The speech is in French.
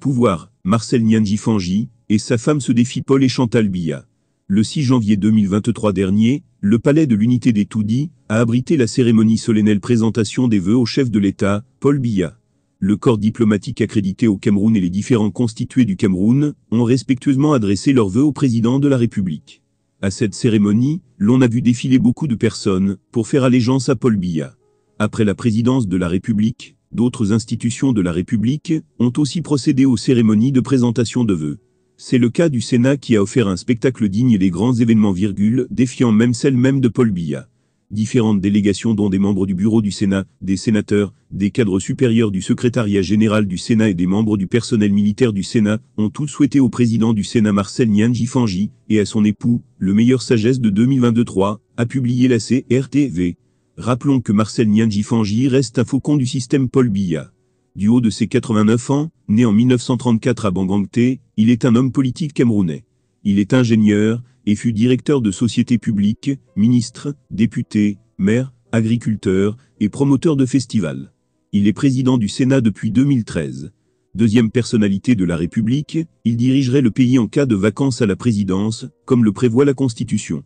Pouvoir, Marcel Nianji-Fangi, et sa femme se défient Paul et Chantal Biya. Le 6 janvier 2023 dernier, le palais de l'unité des Toudis a abrité la cérémonie solennelle présentation des vœux au chef de l'État, Paul Biya. Le corps diplomatique accrédité au Cameroun et les différents constitués du Cameroun ont respectueusement adressé leurs vœux au président de la République. À cette cérémonie, l'on a vu défiler beaucoup de personnes pour faire allégeance à Paul Biya. Après la présidence de la République, D'autres institutions de la République ont aussi procédé aux cérémonies de présentation de vœux. C'est le cas du Sénat qui a offert un spectacle digne des grands événements, virgule, défiant même celle même de Paul Biya. Différentes délégations dont des membres du bureau du Sénat, des sénateurs, des cadres supérieurs du secrétariat général du Sénat et des membres du personnel militaire du Sénat ont tous souhaité au président du Sénat Marcel Nianji Fangi et à son époux, le meilleur sagesse de 2023, a publié la CRTV. Rappelons que Marcel nianji Fanji reste un faucon du système Paul Biya. Du haut de ses 89 ans, né en 1934 à Bangangté, il est un homme politique camerounais. Il est ingénieur et fut directeur de sociétés publiques, ministre, député, maire, agriculteur et promoteur de festivals. Il est président du Sénat depuis 2013. Deuxième personnalité de la République, il dirigerait le pays en cas de vacances à la présidence, comme le prévoit la Constitution.